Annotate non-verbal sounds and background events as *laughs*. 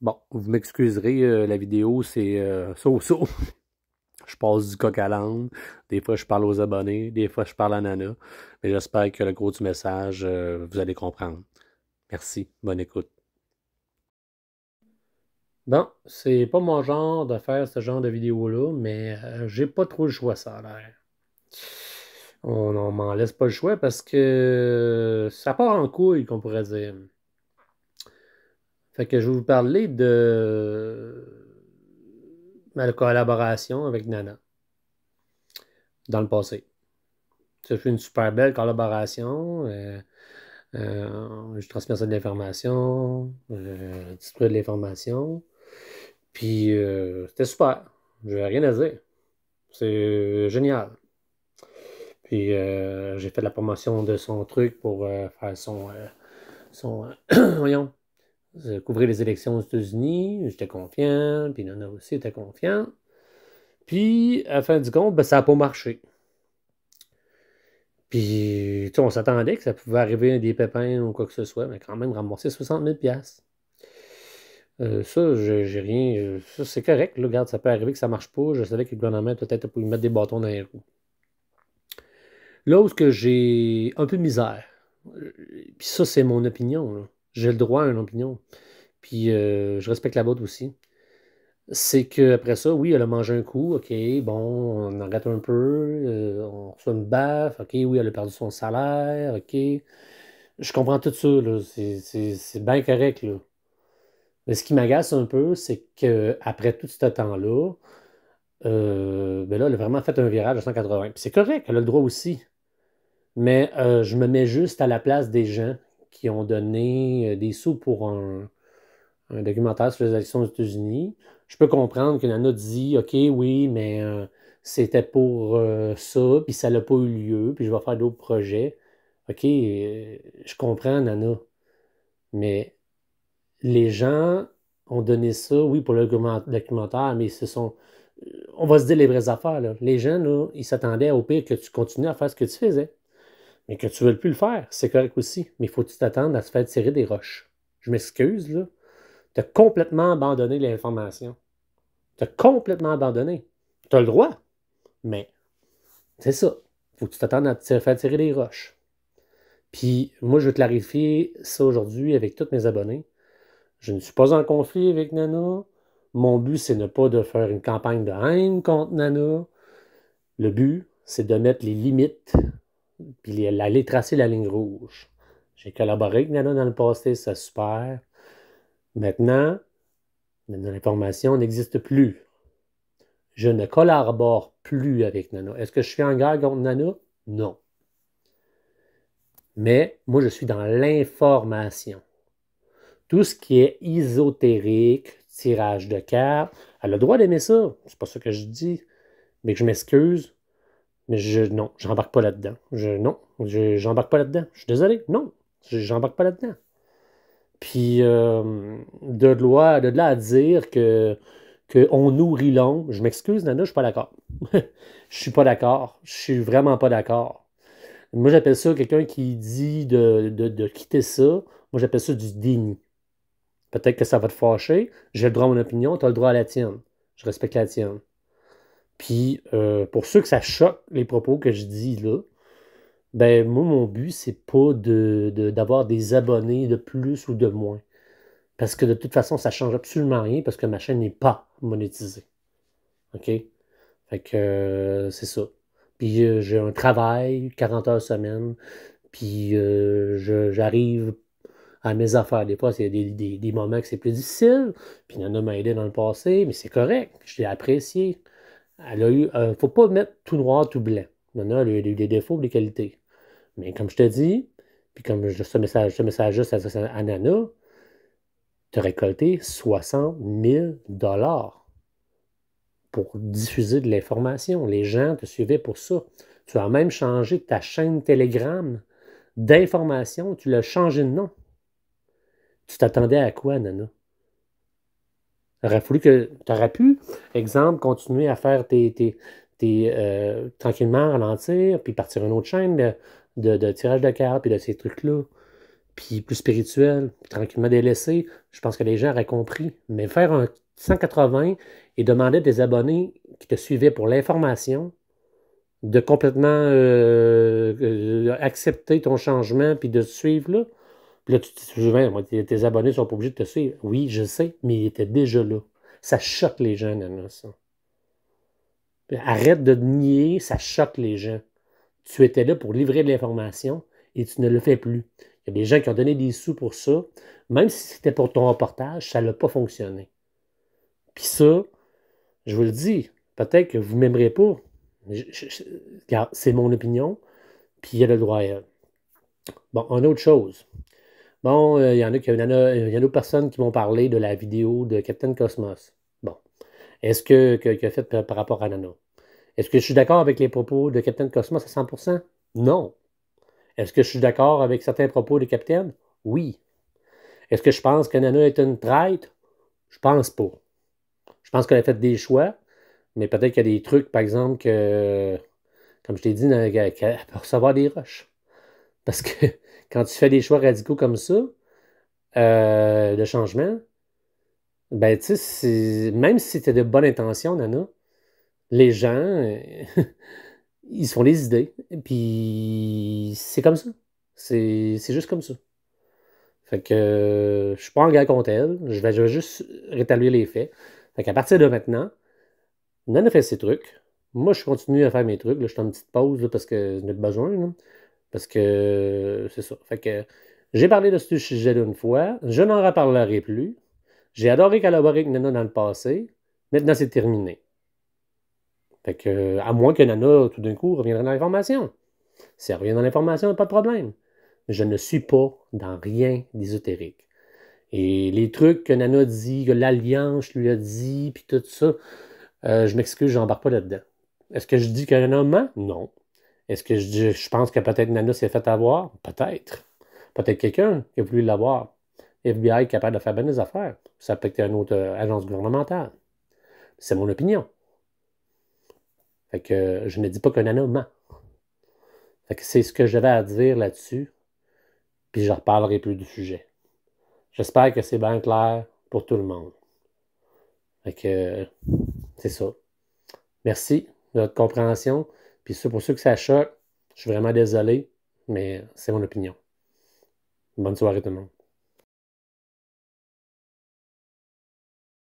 Bon, vous m'excuserez, euh, la vidéo, c'est euh, so, *laughs* je passe du coq à l'âne. Des fois, je parle aux abonnés. Des fois, je parle à Nana. Mais j'espère que le gros du message, euh, vous allez comprendre. Merci. Bonne écoute. Bon, c'est pas mon genre de faire ce genre de vidéo-là, mais euh, j'ai pas trop le choix, ça a l'air. Oh on, on m'en laisse pas le choix parce que ça part en couille, qu'on pourrait dire. Fait que je vais vous parler de ma collaboration avec Nana dans le passé. Ça une super belle collaboration. Euh, euh, je transmets ça de l'information, distribué euh, de l'information. Puis euh, c'était super. Je vais rien à dire. C'est génial. Puis j'ai fait la promotion de son truc pour faire son. son *clears throat* voyons. Euh, couvrir les élections aux États-Unis, j'étais confiant, puis Nana aussi était confiant. Puis, à la fin du compte, ben, ça n'a pas marché. Puis, on s'attendait que ça pouvait arriver des pépins ou quoi que ce soit, mais quand même, rembourser 60 000 euh, ça, j'ai rien. Ça, c'est correct. Là, regarde, ça peut arriver que ça ne marche pas. Je savais que le gouvernement peut-être pu lui mettre des bâtons dans les roues. Là où j'ai un peu de misère, euh, puis ça, c'est mon opinion. Là j'ai le droit à une opinion. Puis euh, je respecte la vôtre aussi. C'est qu'après ça, oui, elle a mangé un coup, ok, bon, on en gâte un peu, euh, on reçoit une baffe, ok, oui, elle a perdu son salaire, ok. Je comprends tout ça, là, c'est bien correct, Mais ce qui m'agace un peu, c'est qu'après tout ce temps-là, euh, ben là, elle a vraiment fait un virage à 180. c'est correct, elle a le droit aussi. Mais je me mets juste à la place des gens qui ont donné euh, des sous pour un, documentaire sur les élections aux États-Unis. Je peux comprendre que Nana dit OK, oui, mais euh, c'était pour euh, ça, puis ça n'a pas eu lieu, puis je vais faire d'autres projets. OK, je comprends, Nana. Mais les gens ont donné ça, oui, pour le documentaire, mais ce sont. On va se dire les vraies affaires. Là. Les gens, ils s'attendaient au pire que tu continues à faire ce que tu faisais mais que tu ne veux plus le faire, c'est correct aussi. Mais faut-tu t'attendre à se faire tirer des roches? Je m'excuse, là. Tu as complètement abandonné l'information. Tu as complètement abandonné. Tu as le droit, mais c'est ça. faut que tu t'attendes à se faire tirer des roches. Puis moi, je veux clarifier ça aujourd'hui avec tous mes abonnés. Je ne suis pas en conflit avec Nana. Mon but, c'est ne pas de faire une campagne de haine contre Nana. Le but, c'est de mettre les limites puis elle allait tracer la ligne rouge. J'ai collaboré avec Nana dans le passé, c'est super. Maintenant, l'information n'existe plus. Je ne collabore plus avec Nana. Est-ce que je suis en guerre contre Nana? Non. Mais moi, je suis dans l'information. Tout ce qui est isotérique, tirage de cartes, elle a le droit d'aimer ça. C'est pas ce que je dis. Mais que je m'excuse, mais je, non, je n'embarque pas là-dedans. Je, non, je n'embarque pas là-dedans. Je suis désolé, non, je n'embarque pas là-dedans. Puis, euh, de, loi, de là à dire que qu'on nourrit l'homme, je m'excuse, Nana, je ne suis pas d'accord. *laughs* je suis pas d'accord. Je suis vraiment pas d'accord. Moi, j'appelle ça quelqu'un qui dit de, de, de quitter ça. Moi, j'appelle ça du déni. Peut-être que ça va te fâcher. J'ai le droit à mon opinion, tu as le droit à la tienne. Je respecte la tienne. Puis, euh, pour ceux que ça choque, les propos que je dis là, ben, moi, mon but, c'est pas d'avoir des abonnés de plus ou de moins. Parce que de toute façon, ça change absolument rien parce que ma chaîne n'est pas monétisée. OK? Fait que euh, c'est ça. Puis euh, j'ai un travail, 40 heures semaine, puis j'arrive à mes affaires. Des fois, il des, des, des, moments que c'est plus difficile, puis il y en a aidé dans le passé, mais c'est correct, je l'ai apprécié. Il a faut pas mettre tout noir, tout blanc. Maintenant, elle a eu des défauts, des qualités. Mais comme je te dis, puis comme je, ce message, ce message juste à, Nana, tu as récolté 60 000 pour diffuser de l'information. Les gens te suivaient pour ça. Tu as même changé ta chaîne Telegram d'information, tu l'as changé de nom. Tu t'attendais à quoi, Nana? aurait fallu que tu aurais pu, exemple, continuer à faire tes, tes, euh, tranquillement ralentir, puis partir une autre chaîne de, tirage de cartes, puis de ces trucs-là, puis plus spirituel, tranquillement délaissé. Je pense que les gens auraient compris. Mais faire un 180 et demander à des abonnés qui te suivaient pour l'information de complètement euh, euh, accepter ton changement puis de te suivre là, puis là, tu te souviens, tes abonnés sont pas obligés de te suivre. Oui, je sais, mais il était déjà là. Ça choque les gens, Nana, ça. Arrête de nier, ça choque les gens. Tu étais là pour livrer de l'information et tu ne le fais plus. Il y a des gens qui ont donné des sous pour ça. Même si c'était pour ton reportage, ça n'a pas fonctionné. Puis ça, je vous le dis, peut-être que vous ne m'aimerez pas. Car C'est mon opinion, puis il y a le droit à elle. Bon, en autre chose, Bon, euh, il y en a d'autres personnes qui m'ont parlé de la vidéo de Captain Cosmos. Bon. Est-ce que, que, fait par, rapport à Nano? Est-ce que je suis d'accord avec les propos de Captain Cosmos à 100%? Non. Est-ce que je suis d'accord avec certains propos de Captain? Oui. Est-ce que je pense que Nano est une traite? Je pense pas. Je pense qu'elle a fait des choix, mais peut-être qu'il y a des trucs, par exemple, que, comme je t'ai dit, peut recevoir des roches. Parce que *laughs* quand tu fais des choix radicaux comme ça, euh, de changement, ben, tu même si c'était de bonne intention, Nana, les gens, *laughs* ils font les idées. Puis c'est comme ça. C'est juste comme ça. Fait que je suis pas en guerre contre elle. Je vais, juste rétablir les faits. Fait qu'à partir de maintenant, Nana fait ses trucs. Moi, je continue à faire mes trucs. Là, je suis une petite pause parce que pas besoin. Parce que c'est ça. Fait que j'ai parlé de ce sujet-là une fois. Je n'en reparlerai plus. J'ai adoré collaborer avec Nana dans le passé. Maintenant, c'est terminé. Fait que, à moins que Nana, tout d'un coup, revienne dans l'information. Si elle revient dans l'information, pas de problème. je ne suis pas dans rien d'ésotérique. Et les trucs que Nana dit, que l'Alliance lui a dit, puis tout ça, euh, je m'excuse, je n'embarque pas là-dedans. Est-ce que je dis que Nana ment? Non. Est-ce que je, je pense que peut-être Nana s'est fait avoir? Peut-être. Peut-être quelqu'un qui a voulu l'avoir. FBI être capable de faire bien des affaires. Ça peut être une autre euh, agence gouvernementale. C'est mon opinion. Fait que euh, je ne dis pas qu'un Nana ment. que c'est ce que j'avais à dire là-dessus. Puis je reparlerai plus du sujet. J'espère que c'est bien clair pour tout le monde. Fait que euh, c'est ça. Merci de votre compréhension. Puis ça, pour ceux que ça choque, je suis vraiment désolé, mais c'est mon opinion. Bonne soirée tout le monde.